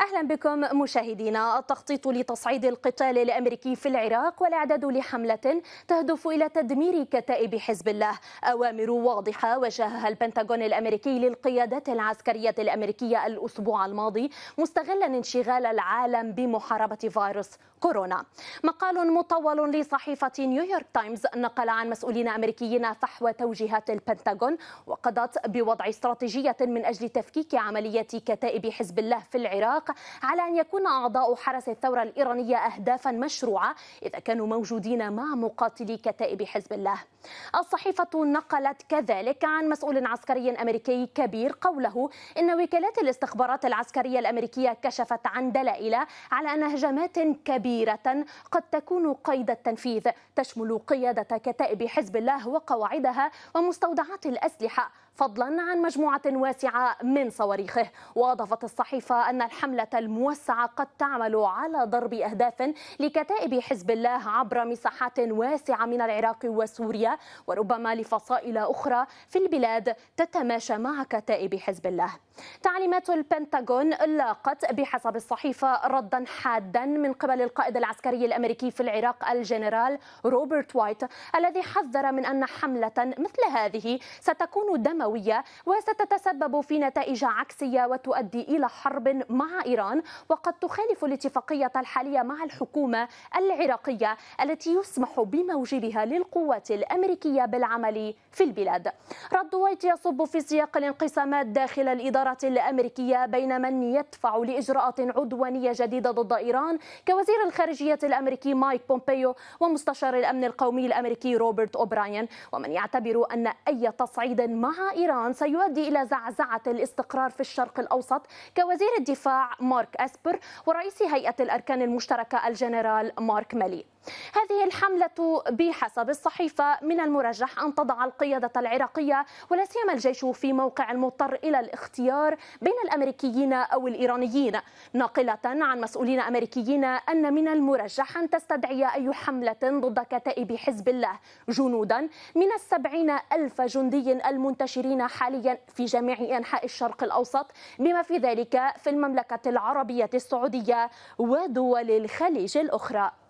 أهلا بكم مشاهدينا التخطيط لتصعيد القتال الأمريكي في العراق والإعداد لحملة تهدف إلى تدمير كتائب حزب الله أوامر واضحة وجهها البنتاغون الأمريكي للقيادات العسكرية الأمريكية الأسبوع الماضي مستغلا انشغال العالم بمحاربة فيروس كورونا مقال مطول لصحيفة نيويورك تايمز نقل عن مسؤولين أمريكيين فحوى توجيهات البنتاغون وقضت بوضع استراتيجية من أجل تفكيك عملية كتائب حزب الله في العراق على أن يكون أعضاء حرس الثورة الإيرانية أهدافا مشروعة إذا كانوا موجودين مع مقاتلي كتائب حزب الله الصحيفة نقلت كذلك عن مسؤول عسكري أمريكي كبير قوله إن وكالات الاستخبارات العسكرية الأمريكية كشفت عن دلائل على أن هجمات كبيرة كبيرة قد تكون قيد التنفيذ تشمل قيادة كتائب حزب الله وقواعدها ومستودعات الأسلحة فضلا عن مجموعة واسعة من صواريخه وأضافت الصحيفة أن الحملة الموسعة قد تعمل على ضرب أهداف لكتائب حزب الله عبر مساحات واسعة من العراق وسوريا وربما لفصائل أخرى في البلاد تتماشى مع كتائب حزب الله تعليمات البنتاغون لاقت بحسب الصحيفة ردا حادا من قبل القائد العسكري الأمريكي في العراق الجنرال روبرت وايت الذي حذر من أن حملة مثل هذه ستكون دمًا دموية وستتسبب في نتائج عكسية وتؤدي إلى حرب مع إيران وقد تخالف الاتفاقية الحالية مع الحكومة العراقية التي يسمح بموجبها للقوات الأمريكية بالعمل في البلاد رد ويت يصب في سياق الانقسامات داخل الإدارة الأمريكية بين من يدفع لإجراءات عدوانية جديدة ضد إيران كوزير الخارجية الأمريكي مايك بومبيو ومستشار الأمن القومي الأمريكي روبرت أوبراين ومن يعتبر أن أي تصعيد مع إيران سيؤدي إلى زعزعة الاستقرار في الشرق الأوسط كوزير الدفاع مارك أسبر ورئيس هيئة الأركان المشتركة الجنرال مارك مالي هذه الحملة بحسب الصحيفة من المرجح أن تضع القيادة العراقية ولا سيما الجيش في موقع المضطر إلى الاختيار بين الأمريكيين أو الإيرانيين ناقلة عن مسؤولين أمريكيين أن من المرجح أن تستدعي أي حملة ضد كتائب حزب الله جنودا من السبعين ألف جندي المنتشرين حاليا في جميع أنحاء الشرق الأوسط بما في ذلك في المملكة العربية السعودية ودول الخليج الأخرى